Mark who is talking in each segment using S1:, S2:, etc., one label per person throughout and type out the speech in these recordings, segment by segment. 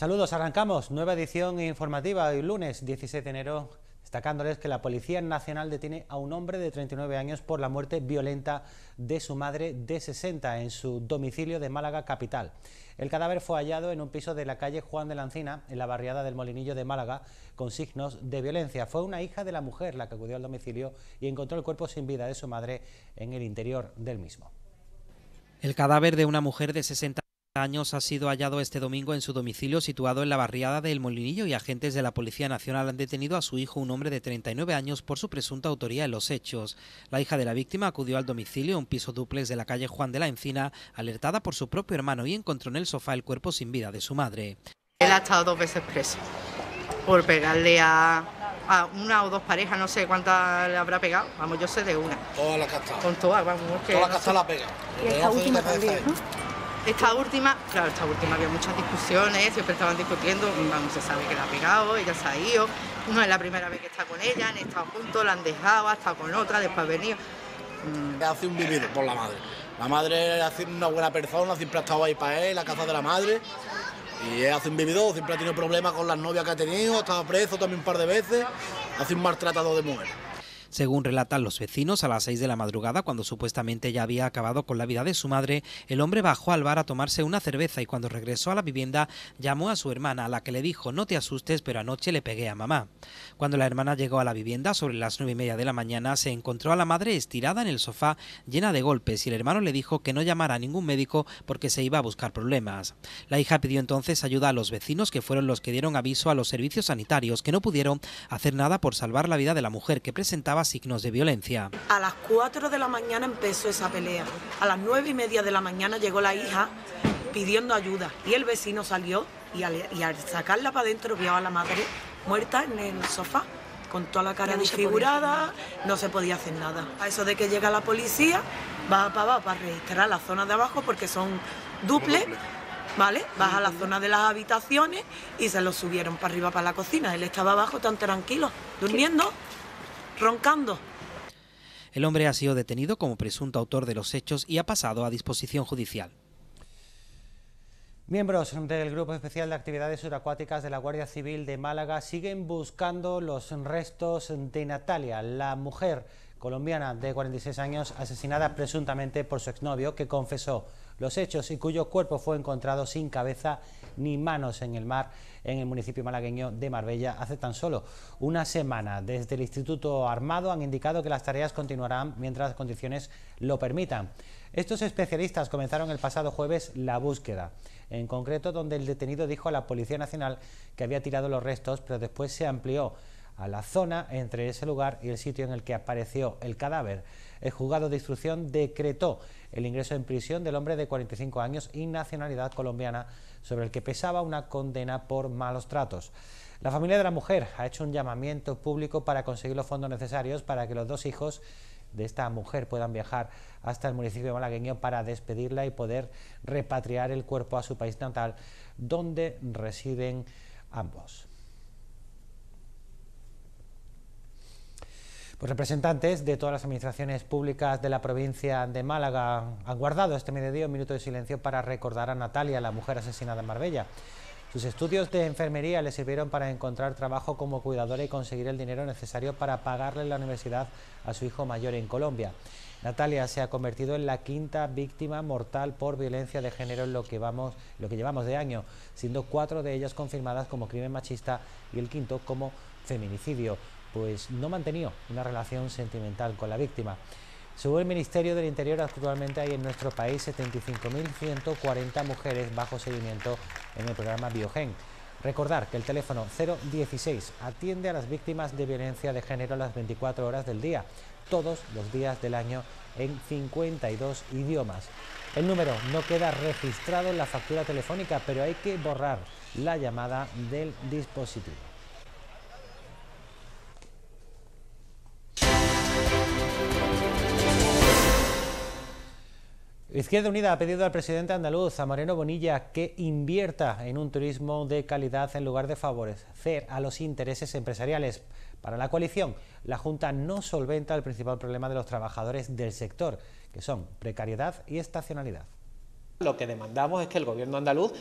S1: Saludos, arrancamos. Nueva edición informativa hoy lunes 16 de enero, destacándoles que la Policía Nacional detiene a un hombre de 39 años por la muerte violenta de su madre de 60 en su domicilio de Málaga capital. El cadáver fue hallado en un piso de la calle Juan de la Encina, en la barriada del Molinillo de Málaga, con signos de violencia. Fue una hija de la mujer la que acudió al domicilio y encontró el cuerpo sin vida de su madre en el interior del mismo.
S2: El cadáver de una mujer de 60 años ha sido hallado este domingo en su domicilio situado en la barriada del Molinillo y agentes de la Policía Nacional han detenido a su hijo, un hombre de 39 años, por su presunta autoría en los hechos. La hija de la víctima acudió al domicilio, un piso duplex de la calle Juan de la Encina, alertada por su propio hermano y encontró en el sofá el cuerpo sin vida de su madre.
S3: Él ha estado dos veces preso por pegarle a, una o dos parejas, no sé cuántas le habrá pegado. Vamos, yo sé de una. Todas las que Con todas, vamos. todas las la pega. Y esta última también, esta última, claro, esta última había muchas discusiones, siempre estaban discutiendo, vamos, se sabe que la ha pegado, ella se ha ido, no es la primera vez que está con ella, han estado juntos, la han dejado, ha estado con otra, después ha venido. Mm. Hace un vivido por la madre. La madre
S4: es una buena persona, siempre ha estado ahí para él, la casa de la madre. Y hace un vivido, siempre ha tenido problemas con las novias que ha tenido, ha estado preso también un par de veces, hace un maltratado de mujer.
S2: Según relatan los vecinos, a las 6 de la madrugada, cuando supuestamente ya había acabado con la vida de su madre, el hombre bajó al bar a tomarse una cerveza y cuando regresó a la vivienda llamó a su hermana, a la que le dijo no te asustes, pero anoche le pegué a mamá. Cuando la hermana llegó a la vivienda sobre las nueve y media de la mañana, se encontró a la madre estirada en el sofá llena de golpes y el hermano le dijo que no llamara a ningún médico porque se iba a buscar problemas. La hija pidió entonces ayuda a los vecinos que fueron los que dieron aviso a los servicios sanitarios que no pudieron hacer nada por salvar la vida de la mujer que presentaba signos de violencia.
S3: A las 4 de la mañana empezó esa pelea. A las 9 y media de la mañana llegó la hija pidiendo ayuda y el vecino salió y al, sacarla para adentro vio a la madre muerta en el sofá con toda la cara desfigurada, no se podía hacer nada. A eso de que llega la policía, va para abajo para registrar la zona de abajo porque son duples. ¿vale? Baja a la zona de las habitaciones y se lo subieron para arriba, para la cocina. Él estaba abajo tan tranquilo, durmiendo roncando.
S2: El hombre ha sido detenido como presunto autor de los hechos y ha pasado a disposición judicial.
S1: Miembros del Grupo Especial de Actividades Suracuáticas de la Guardia Civil de Málaga siguen buscando los restos de Natalia, la mujer colombiana de 46 años asesinada presuntamente por su exnovio que confesó los hechos y cuyo cuerpo fue encontrado sin cabeza ni manos en el mar en el municipio malagueño de Marbella hace tan solo una semana. Desde el Instituto Armado han indicado que las tareas continuarán mientras las condiciones lo permitan. Estos especialistas comenzaron el pasado jueves la búsqueda, en concreto donde el detenido dijo a la Policía Nacional que había tirado los restos, pero después se amplió a la zona entre ese lugar y el sitio en el que apareció el cadáver. El juzgado de instrucción decretó el ingreso en prisión del hombre de 45 años y nacionalidad colombiana sobre el que pesaba una condena por malos tratos. La familia de la mujer ha hecho un llamamiento público para conseguir los fondos necesarios para que los dos hijos de esta mujer puedan viajar hasta el municipio malagueño para despedirla y poder repatriar el cuerpo a su país natal, donde residen ambos. Los pues, representantes de todas las administraciones públicas de la provincia de Málaga han guardado este mediodía un minuto de silencio para recordar a Natalia, la mujer asesinada en Marbella. Sus estudios de enfermería le sirvieron para encontrar trabajo como cuidadora y conseguir el dinero necesario para pagarle la universidad a su hijo mayor en Colombia. Natalia se ha convertido en la quinta víctima mortal por violencia de género en lo que, lo que llevamos de año, siendo cuatro de ellas confirmadas como crimen machista y el quinto como feminicidio pues no mantenido una relación sentimental con la víctima. Según el Ministerio del Interior, actualmente hay en nuestro país 75.140 mujeres bajo seguimiento en el programa Biogen. Recordar que el teléfono 016 atiende a las víctimas de violencia de género las 24 horas del día, todos los días del año en 52 idiomas. El número no queda registrado en la factura telefónica, pero hay que borrar la llamada del dispositivo. Izquierda Unida ha pedido al presidente andaluz, a Bonilla, que invierta en un turismo de calidad en lugar de favorecer a los intereses empresariales. Para la coalición, la Junta no solventa el principal problema de los trabajadores del sector, que son precariedad y estacionalidad.
S5: Lo que demandamos es que el gobierno andaluz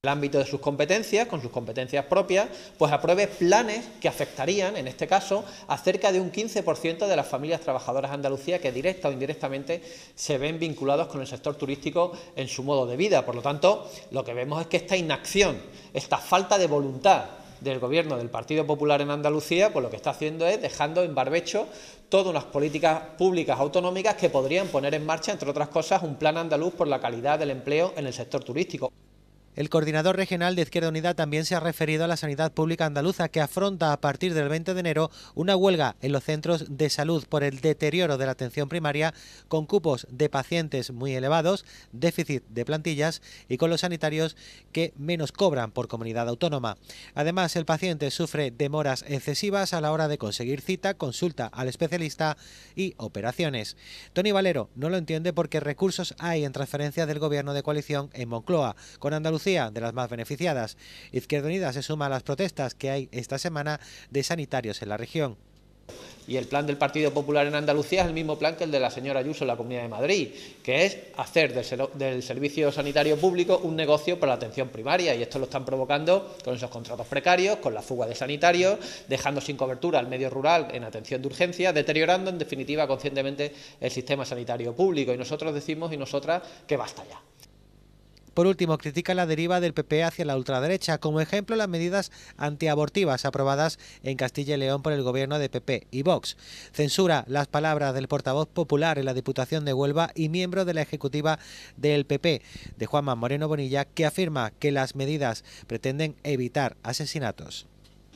S5: el ámbito de sus competencias, con sus competencias propias, pues apruebe planes que afectarían, en este caso, a cerca de un 15% de las familias trabajadoras de Andalucía que directa o indirectamente se ven vinculados con el sector turístico en su modo de vida. Por lo tanto, lo que vemos es que esta inacción, esta falta de voluntad del gobierno del Partido Popular en Andalucía, pues lo que está haciendo es dejando en barbecho todas unas políticas públicas autonómicas que podrían poner en marcha, entre otras cosas, un plan andaluz
S1: por la calidad del empleo en el sector turístico. El coordinador regional de Izquierda Unida también se ha referido a la sanidad pública andaluza que afronta a partir del 20 de enero una huelga en los centros de salud por el deterioro de la atención primaria con cupos de pacientes muy elevados, déficit de plantillas y con los sanitarios que menos cobran por comunidad autónoma. Además, el paciente sufre demoras excesivas a la hora de conseguir cita, consulta al especialista y operaciones. Tony Valero no lo entiende porque recursos hay en transferencias del gobierno de coalición en Moncloa, con Andalucía de las más beneficiadas. Izquierda Unida se suma a las protestas que hay esta semana de sanitarios en la región. Y el plan
S5: del Partido Popular en Andalucía es el mismo plan que el de la señora Ayuso en la Comunidad de Madrid, que es hacer del, del, servicio sanitario público un negocio para la atención primaria. Y esto lo están provocando con esos contratos precarios, con la fuga de sanitarios, dejando sin cobertura al medio rural en atención de urgencia, deteriorando en definitiva conscientemente el sistema sanitario público. Y nosotros decimos y nosotras
S1: que basta ya. Por último, critica la deriva del PP hacia la ultraderecha, como ejemplo las medidas antiabortivas aprobadas en Castilla y León por el gobierno de PP y Vox. Censura las palabras del portavoz popular en la Diputación de Huelva y miembro de la Ejecutiva del PP, de Juanma Moreno Bonilla, que afirma que las medidas pretenden evitar asesinatos.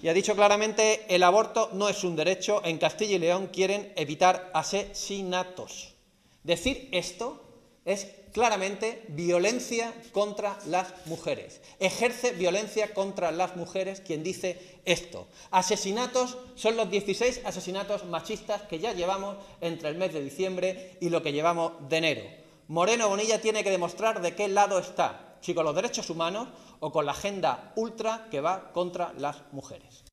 S5: Y ha dicho claramente, el aborto no es un derecho, en Castilla y León quieren evitar asesinatos. Decir esto es claramente violencia contra las mujeres. Ejerce violencia contra las mujeres quien dice esto. Asesinatos son los 16 asesinatos machistas que ya llevamos entre el mes de diciembre y lo que llevamos de enero. Moreno Bonilla tiene que demostrar de qué lado está, si con los derechos humanos o con la agenda ultra que va contra las mujeres.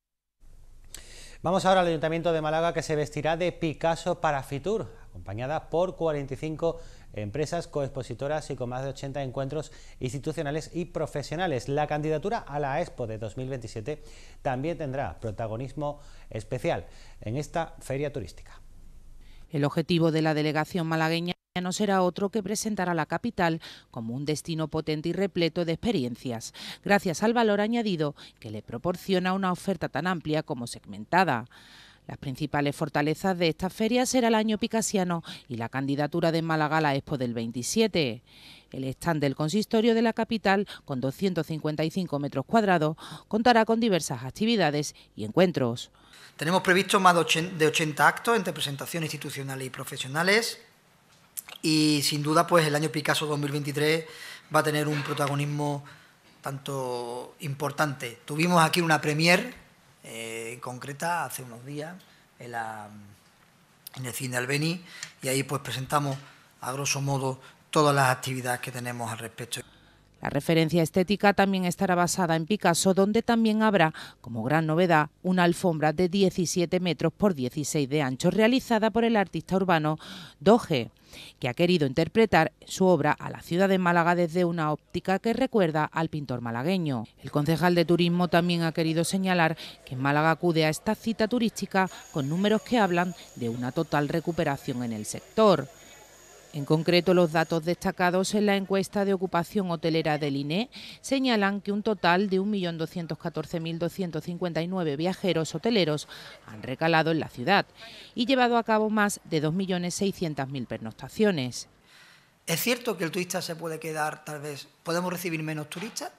S1: Vamos ahora al Ayuntamiento de Málaga que se vestirá de Picasso para Fitur, acompañada por 45 empresas coexpositoras y con más de 80 encuentros institucionales y profesionales. La candidatura a la Expo de 2027 también tendrá protagonismo especial en esta feria turística.
S6: El objetivo de la delegación malagueña no será otro que presentar a la capital como un destino potente y repleto de experiencias, gracias al valor añadido que le proporciona una oferta tan amplia como segmentada. Las principales fortalezas de esta feria será el año picasiano y la candidatura de Málaga a Expo del 27. El stand del consistorio de la capital, con 255 metros cuadrados, contará con diversas actividades y encuentros.
S2: Tenemos previsto más de 80 actos entre presentaciones institucionales y profesionales y sin duda pues el año Picasso 2023 va a tener un protagonismo tanto importante. Tuvimos aquí una premier eh, en
S3: concreta
S2: hace unos días en, el cine Albení y ahí pues presentamos a grosso modo todas las actividades
S6: que tenemos al respecto. La referencia estética también estará basada en Picasso, donde también habrá, como gran novedad, una alfombra de 17 metros por 16 de ancho, realizada por el artista urbano Doge que ha querido interpretar su obra a la ciudad de Málaga desde una óptica que recuerda al pintor malagueño. El concejal de turismo también ha querido señalar que Málaga acude a esta cita turística con números que hablan de una total recuperación en el sector. En concreto, los datos destacados en la encuesta de ocupación hotelera del INE señalan que un total de 1.214.259 viajeros hoteleros han recalado en la ciudad y llevado a cabo más de 2.600.000 pernoctaciones. Es cierto que el turista
S2: se puede quedar, tal vez, podemos recibir menos turistas,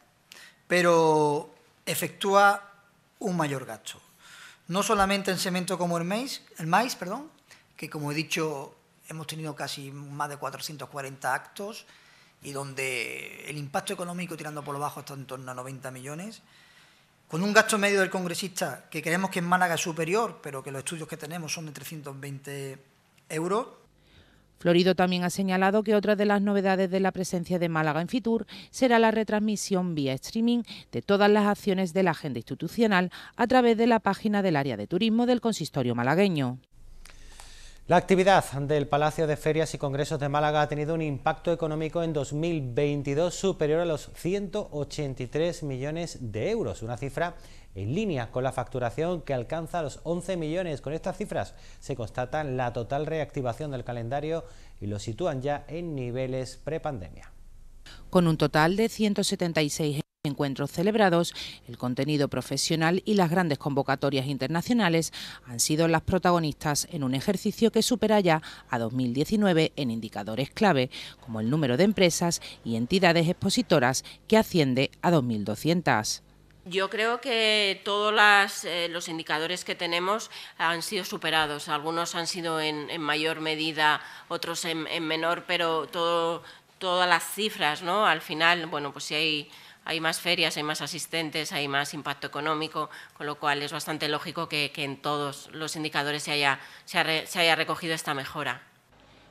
S2: pero efectúa un mayor gasto. No solamente en cemento como el maíz, el maíz perdón, que como he dicho hemos tenido casi más de 440 actos y donde el impacto económico tirando por lo bajo está en torno a 90 millones, con un gasto medio del congresista que creemos que en Málaga es superior, pero que los estudios que tenemos son de 320 euros.
S6: Florido también ha señalado que otra de las novedades de la presencia de Málaga en Fitur será la retransmisión vía streaming de todas las acciones de la agenda institucional a través de la página del área de turismo del consistorio malagueño.
S1: La actividad del Palacio de Ferias y Congresos de Málaga ha tenido un impacto económico en 2022 superior a los 183 millones de euros, una cifra en línea con la facturación que alcanza los 11 millones. Con estas cifras se constata la total reactivación del calendario y lo sitúan ya en niveles prepandemia.
S6: Con un total de 176 encuentros celebrados, el contenido profesional y las grandes convocatorias internacionales han sido las protagonistas en un ejercicio que supera ya a 2019 en indicadores clave, como el número de empresas y entidades expositoras que asciende a 2.200. Yo creo que todos eh, los indicadores que tenemos han sido superados. Algunos han sido en, mayor medida, otros en, menor, pero todo, todas las cifras, ¿no? Al final, bueno, pues si hay hay más ferias, hay más asistentes, hay más impacto económico, con lo cual es bastante lógico que, en todos los indicadores se haya, haya recogido esta mejora.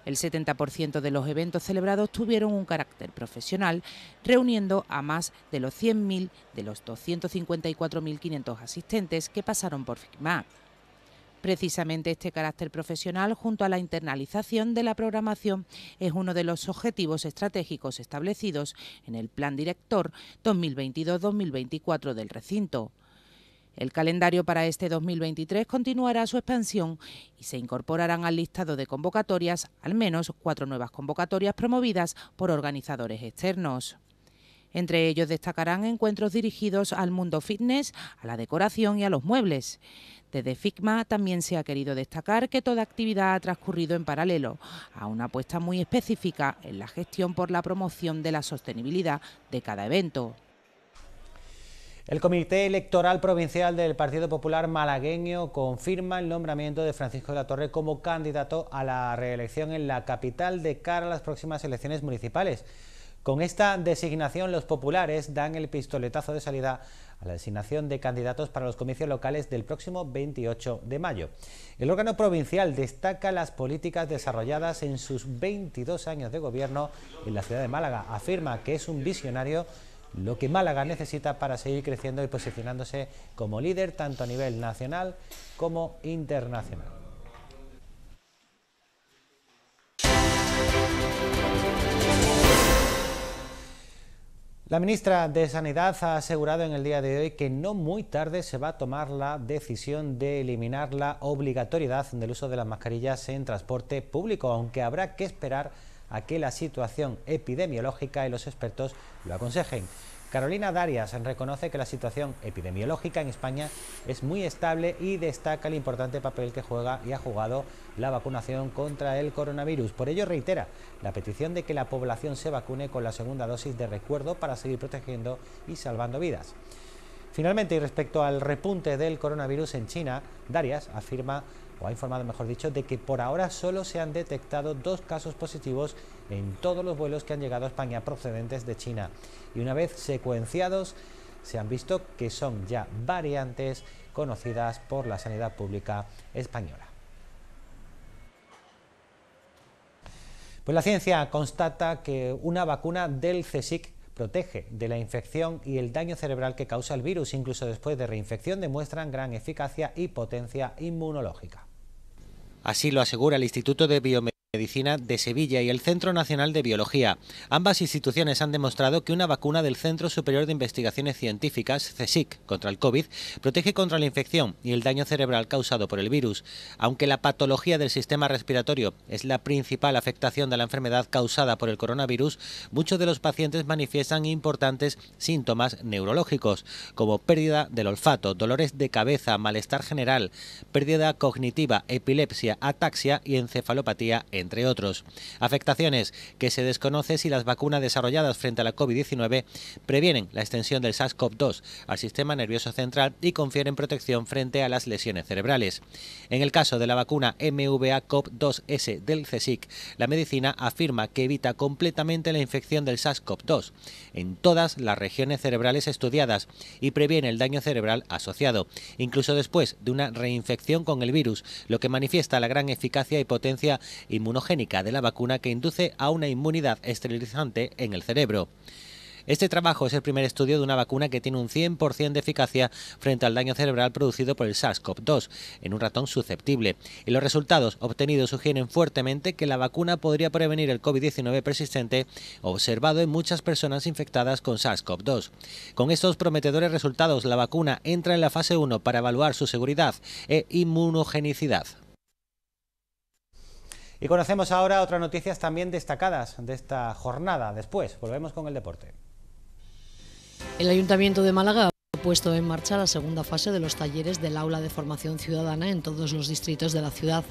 S6: El 70% de los eventos celebrados tuvieron un carácter profesional, reuniendo a más de los 100.000 de los 254.500 asistentes que pasaron por FICMAC. Precisamente este carácter profesional, junto a la internalización de la programación, es uno de los objetivos estratégicos establecidos en el Plan Director 2022-2024 del recinto. El calendario para este 2023 continuará su expansión y se incorporarán al listado de convocatorias al menos cuatro nuevas convocatorias promovidas por organizadores externos. Entre ellos destacarán encuentros dirigidos al mundo fitness, a la decoración y a los muebles. Desde FICMA también se ha querido destacar que toda actividad ha transcurrido en paralelo a una apuesta muy específica en la gestión por la promoción de la sostenibilidad de cada evento. El Comité
S1: Electoral Provincial del Partido Popular Malagueño confirma el nombramiento de Francisco de la Torre como candidato a la reelección en la capital de cara a las próximas elecciones municipales. Con esta designación, los populares dan el pistoletazo de salida a la designación de candidatos para los comicios locales del próximo 28 de mayo. El órgano provincial destaca las políticas desarrolladas en sus 22 años de gobierno en la ciudad de Málaga. Afirma que es un visionario lo que Málaga necesita para seguir creciendo y posicionándose como líder tanto a nivel nacional como internacional. La ministra de Sanidad ha asegurado en el día de hoy que no muy tarde se va a tomar la decisión de eliminar la obligatoriedad del uso de las mascarillas en transporte público, aunque habrá que esperar a que la situación epidemiológica y los expertos lo aconsejen. Carolina Darias reconoce que la situación epidemiológica en España es muy estable y destaca el importante papel que juega y ha jugado la vacunación contra el coronavirus. Por ello reitera la petición de que la población se vacune con la segunda dosis de recuerdo para seguir protegiendo y salvando vidas. Finalmente, y respecto al repunte del coronavirus en China, Darias afirma o ha informado, mejor dicho, de que por ahora solo se han detectado dos casos positivos en todos los vuelos que han llegado a España procedentes de China. Y una vez secuenciados, se han visto que son ya variantes conocidas por la sanidad pública española. Pues la ciencia constata que una vacuna del CSIC protege de la infección y el daño cerebral que causa el virus, incluso después de reinfección, demuestran gran eficacia y potencia inmunológica. Así lo asegura el Instituto de Biomedicina Medicina de Sevilla y el Centro Nacional de Biología. Ambas instituciones han demostrado que una vacuna del Centro Superior de Investigaciones Científicas, CSIC, contra el COVID, protege contra la infección y el daño cerebral causado por el virus. Aunque la patología del sistema respiratorio es la principal afectación de la enfermedad causada por el coronavirus, muchos de los pacientes manifiestan importantes síntomas neurológicos, como pérdida del olfato, dolores de cabeza, malestar general, pérdida cognitiva, epilepsia, ataxia y encefalopatía entre otros. Afectaciones que se desconoce si las vacunas desarrolladas frente a la COVID-19 previenen la extensión del SARS-CoV-2 al sistema nervioso central y confieren protección frente a las lesiones cerebrales. En el caso de la vacuna MVA-CoV-2S del CSIC, la medicina afirma que evita completamente la infección del SARS-CoV-2 en todas las regiones cerebrales estudiadas y previene el daño cerebral asociado, incluso después de una reinfección con el virus, lo que manifiesta la gran eficacia y potencia inmunológica inmunogénica de la vacuna que induce a una inmunidad esterilizante en el cerebro. Este trabajo es el primer estudio de una vacuna que tiene un 100% de eficacia frente al daño cerebral producido por el SARS-CoV-2 en un ratón susceptible, y los resultados obtenidos sugieren fuertemente que la vacuna podría prevenir el COVID-19 persistente observado en muchas personas infectadas con SARS-CoV-2. Con estos prometedores resultados, la vacuna entra en la fase 1 para evaluar su seguridad e inmunogenicidad. Y conocemos ahora otras noticias también destacadas de esta jornada. Después volvemos con el deporte.
S3: El Ayuntamiento de Málaga ha puesto en marcha la segunda fase de los talleres del aula de formación ciudadana en todos los distritos de la ciudad.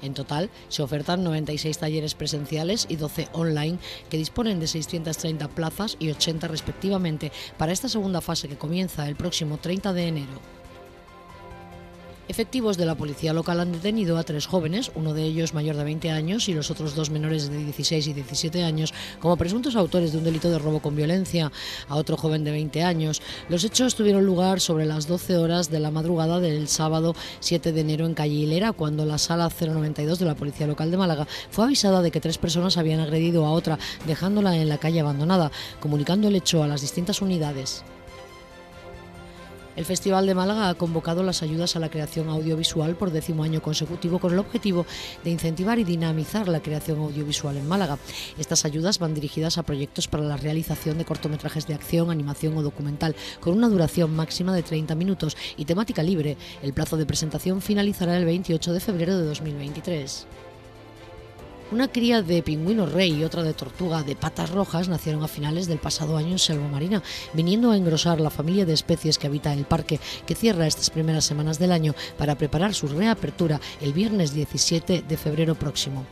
S3: En total, se ofertan 96 talleres presenciales y 12 online que disponen de 630 plazas y 80 respectivamente para esta segunda fase que comienza el próximo 30 de enero. Efectivos de la policía local han detenido a tres jóvenes, uno de ellos mayor de 20 años y los otros dos menores de 16 y 17 años, como presuntos autores de un delito de robo con violencia a otro joven de 20 años. Los hechos tuvieron lugar sobre las 12 horas de la madrugada del sábado 7 de enero en Calle Hilera, cuando la sala 092 de la policía local de Málaga fue avisada de que tres personas habían agredido a otra, dejándola en la calle abandonada, comunicando el hecho a las distintas unidades. El Festival de Málaga ha convocado las ayudas a la creación audiovisual por décimo año consecutivo con el objetivo de incentivar y dinamizar la creación audiovisual en Málaga. Estas ayudas van dirigidas a proyectos para la realización de cortometrajes de acción, animación o documental con una duración máxima de 30 minutos y temática libre. El plazo de presentación finalizará el 28 de febrero de 2023. Una cría de pingüino rey y otra de tortuga de patas rojas nacieron a finales del pasado año en Selva Marina, viniendo a engrosar la familia de especies que habita el parque, que cierra estas primeras semanas del año para preparar su reapertura el viernes 17 de febrero próximo.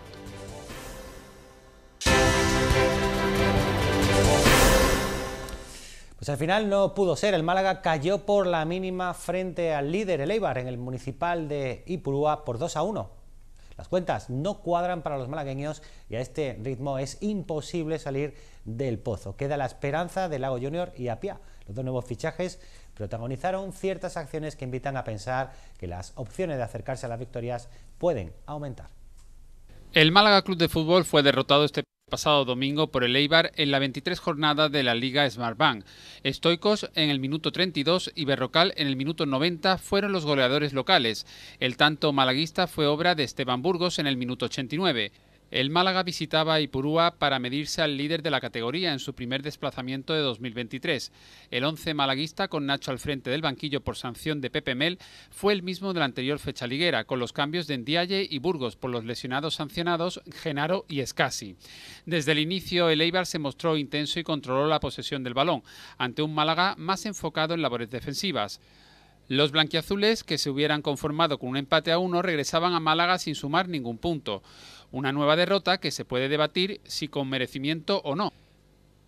S1: Pues al final no pudo ser, el Málaga cayó por la mínima frente al líder, el Eibar, en el municipal de Ipurúa por 2 a 1. Las cuentas no cuadran para los malagueños y a este ritmo es imposible salir del pozo. Queda la esperanza de Lago Junior y Apia. Los dos nuevos fichajes protagonizaron ciertas acciones que invitan a pensar que las opciones de acercarse a las victorias pueden aumentar.
S7: El Málaga Club de Fútbol fue derrotado este pasado domingo por el Eibar en la 23 jornada de la Liga Smartbank. Estoicos en el minuto 32 y Berrocal en el minuto 90 fueron los goleadores locales. El tanto malaguista fue obra de Esteban Burgos en el minuto 89. El Málaga visitaba Ipurúa para medirse al líder de la categoría en su primer desplazamiento de 2023. El 11 malaguista, con Nacho al frente del banquillo por sanción de Pepe Mel, fue el mismo de la anterior fecha liguera, con los cambios de Endiaye y Burgos por los lesionados sancionados Genaro y Escasi. Desde el inicio, el Eibar se mostró intenso y controló la posesión del balón, ante un Málaga más enfocado en labores defensivas. Los blanquiazules, que se hubieran conformado con un empate a uno, regresaban a Málaga sin sumar ningún punto. Una nueva derrota que se puede debatir si con merecimiento o no.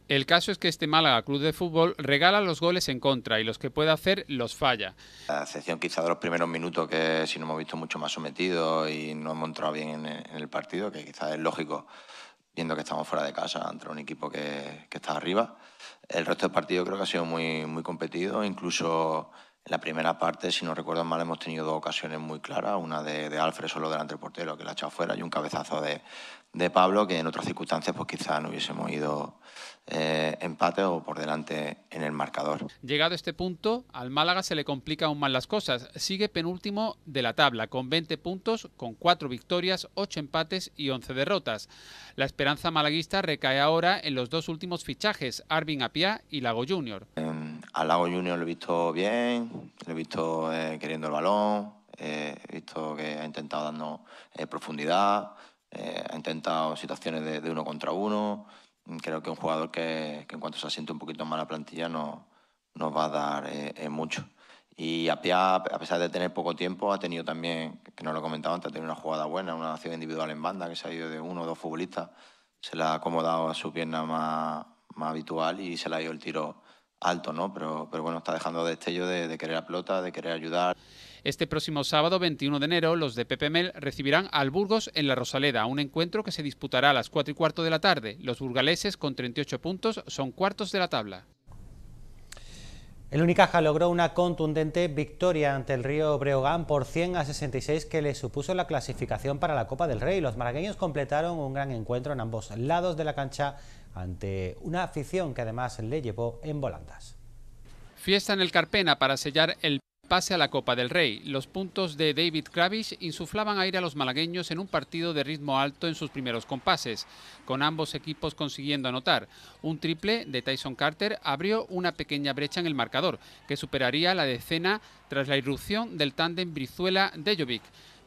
S7: El caso es que este Málaga Club de Fútbol regala los goles en contra y los que puede hacer los falla.
S4: La excepción quizá de los primeros minutos que si no hemos visto mucho más sometido y no hemos entrado bien en el partido, que quizá es lógico viendo que estamos fuera de casa ante un equipo que, que, está arriba. El resto del partido creo que ha sido muy, muy competido, incluso en la primera parte, si no recuerdo mal, hemos tenido dos ocasiones muy claras, una de, Alfred solo delante del portero, que la ha echado fuera, y un cabezazo de, Pablo, que en otras circunstancias pues quizá no hubiésemos ido eh, empate o por delante en el marcador.
S7: Llegado a este punto, al Málaga se le complica aún más las cosas. Sigue penúltimo de la tabla, con 20 puntos, con 4 victorias, 8 empates y 11 derrotas. La esperanza malaguista recae ahora en los dos últimos fichajes, Arvin Apiá y Lago Junior. Em,
S4: al Lago Junior lo he visto bien, lo he visto eh, queriendo el balón, eh, he visto que ha intentado darnos eh, profundidad, ha intentado situaciones de, de, uno contra uno. Creo que un jugador que, en cuanto se siente un poquito más la plantilla no, nos va a dar mucho. Y a pesar de tener poco tiempo, ha tenido también, que no lo he comentado antes, ha tenido una jugada buena, una acción individual en banda que se ha ido de uno o dos futbolistas, se le ha acomodado a su pierna más, más habitual y se le ha ido el tiro alto, ¿no? Pero, pero bueno, está dejando destello de, de querer a Plota,
S7: de querer ayudar. Este próximo sábado 21 de enero, los de PPML recibirán al Burgos en la Rosaleda, un encuentro que se disputará a las 4 y cuarto de la tarde. Los burgaleses, con 38 puntos, son cuartos de la tabla.
S1: El Unicaja logró una contundente victoria ante el Río Breogán por 100 a 66 que le supuso la clasificación para la Copa del Rey. Los maragueños completaron un gran encuentro en ambos lados de la cancha ante una afición que además le llevó en volandas.
S7: Fiesta en el Carpena para sellar el pase a la Copa del Rey. Los puntos de David Kravish insuflaban aire a los malagueños en un partido de ritmo alto en sus primeros compases, con ambos equipos consiguiendo anotar. Un triple de Tyson Carter abrió una pequeña brecha en el marcador, que superaría la decena tras la irrupción del tándem Brizuela-Dejovic.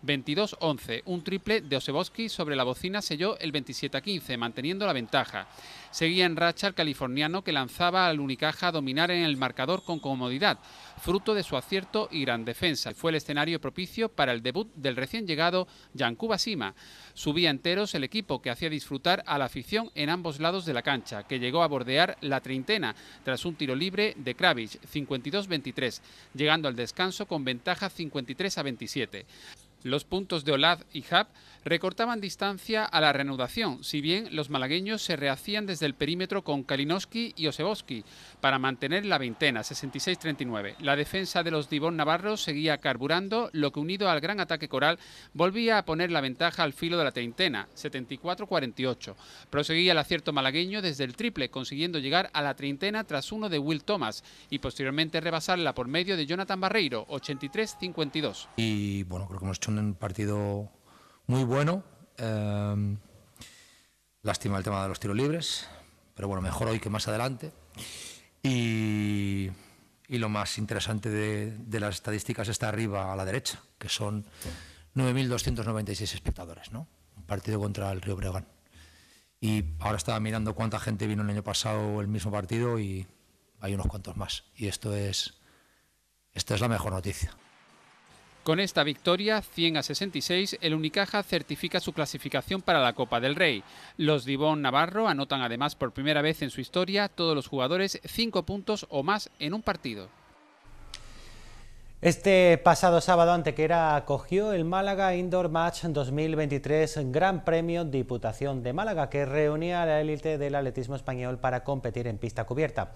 S7: 22-11. Un triple de Oseboski sobre la bocina selló el 27-15, manteniendo la ventaja. Seguía en racha el californiano que lanzaba al Unicaja a dominar en el marcador con comodidad, fruto de su acierto y gran defensa. Fue el escenario propicio para el debut del recién llegado Yankuba Sima. Subía enteros el equipo que hacía disfrutar a la afición en ambos lados de la cancha, que llegó a bordear la treintena tras un tiro libre de Kravich, 52-23, llegando al descanso con ventaja 53 a 27. Los puntos de Olad y Hub recortaban distancia a la reanudación, si bien los malagueños se rehacían desde el perímetro con Kalinowski y Oseboski... para mantener la veintena, 66-39. La defensa de los Divón Navarros seguía carburando, lo que unido al gran ataque coral volvía a poner la ventaja al filo de la treintena, 74-48. Proseguía el acierto malagueño desde el triple, consiguiendo llegar a la treintena tras uno de Will Thomas y posteriormente rebasarla por medio de Jonathan Barreiro, 83-52.
S4: Y bueno, creo que hemos hecho un partido muy bueno. Em, lástima el tema de los tiros libres, pero bueno, mejor hoy que más adelante. Y, lo más interesante de, las estadísticas está arriba a la derecha, que son 9.296 espectadores, ¿no? Un partido contra el Río Bregan Y ahora estaba mirando cuánta gente vino el año pasado el mismo partido y hay unos cuantos más. Y esto es, es la mejor noticia.
S7: Con esta victoria, 100 a 66, el Unicaja certifica su clasificación para la Copa del Rey. Los Divón Navarro anotan además por primera vez en su historia todos los jugadores cinco puntos o más en un partido.
S1: Este pasado sábado ante Antequera acogió el Málaga Indoor Match 2023 Gran Premio Diputación de Málaga que reunía a la élite del atletismo español para competir en pista cubierta.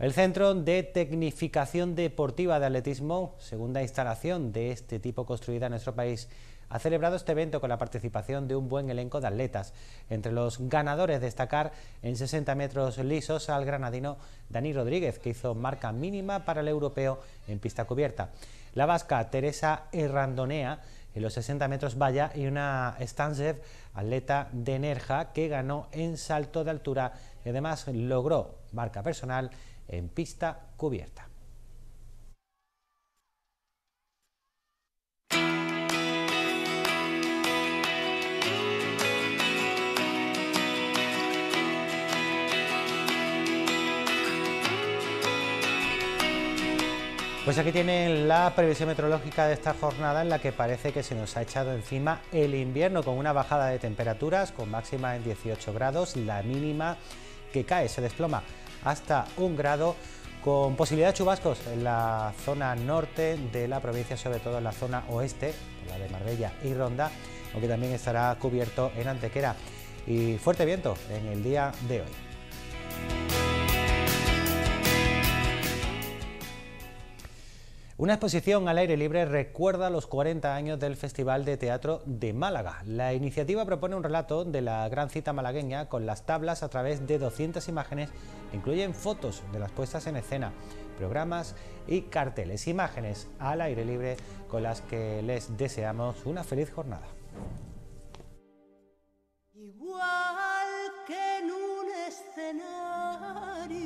S1: El Centro de Tecnificación Deportiva de Atletismo, segunda instalación de este tipo construida en nuestro país, ha celebrado este evento con la participación de un buen elenco de atletas. Entre los ganadores destacar en 60 metros lisos al granadino Dani Rodríguez, que hizo marca mínima para el europeo en pista cubierta. La vasca Teresa Errandonea en los 60 metros valla y una Stansev, atleta de Nerja, que ganó en salto de altura y además logró marca personal en pista cubierta. Pues aquí tienen la previsión meteorológica de esta jornada en la que parece que se nos ha echado encima el invierno con una bajada de temperaturas con máxima en 18 grados, la mínima que cae, se desploma hasta un grado con posibilidad de chubascos en la zona norte de la provincia, sobre todo en la zona oeste, la de Marbella y Ronda, aunque también estará cubierto en Antequera y fuerte viento en el día de hoy. Una exposición al aire libre recuerda los 40 años del Festival de Teatro de Málaga. La iniciativa propone un relato de la gran cita malagueña con las tablas a través de 200 imágenes que incluyen fotos de las puestas en escena, programas y carteles, imágenes al aire libre con las que les deseamos una feliz jornada.
S6: Igual que en un escenario,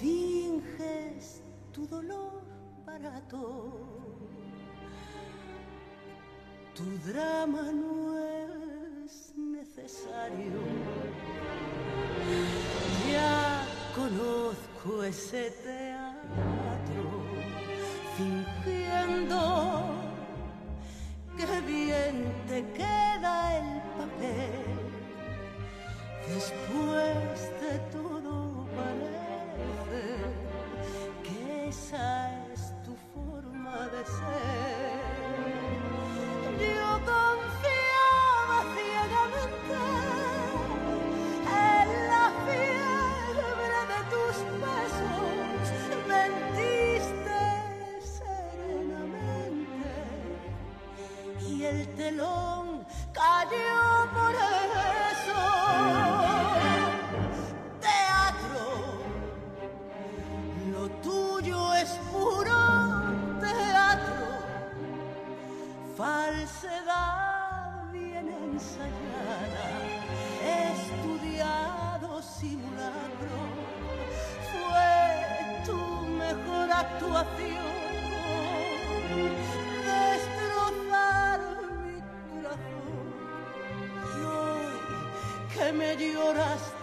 S3: finges tu dolor barato,
S6: tu drama no es necesario. Ya conozco ese teatro fingiendo Adiós por eso.
S4: Teatro,
S6: lo tuyo es puro teatro, falsedad bien ensayada, estudiado simulacro, fue tu mejor
S3: actuación. kem ediyor hasta